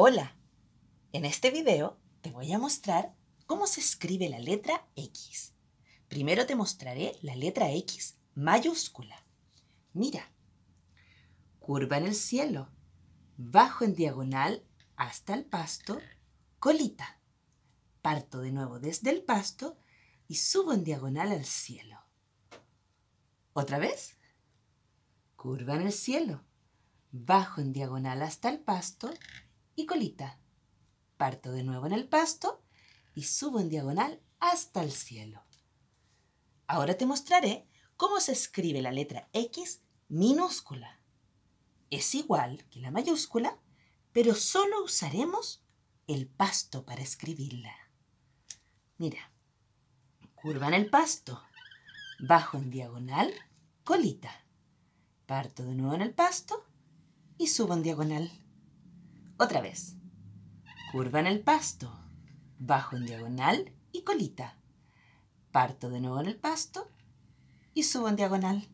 Hola, en este video te voy a mostrar cómo se escribe la letra X. Primero te mostraré la letra X mayúscula. Mira, curva en el cielo, bajo en diagonal hasta el pasto, colita. Parto de nuevo desde el pasto y subo en diagonal al cielo. ¿Otra vez? Curva en el cielo, bajo en diagonal hasta el pasto, y colita. Parto de nuevo en el pasto y subo en diagonal hasta el cielo. Ahora te mostraré cómo se escribe la letra X minúscula. Es igual que la mayúscula, pero solo usaremos el pasto para escribirla. Mira, curva en el pasto, bajo en diagonal, colita. Parto de nuevo en el pasto y subo en diagonal. Otra vez. Curva en el pasto. Bajo en diagonal y colita. Parto de nuevo en el pasto y subo en diagonal.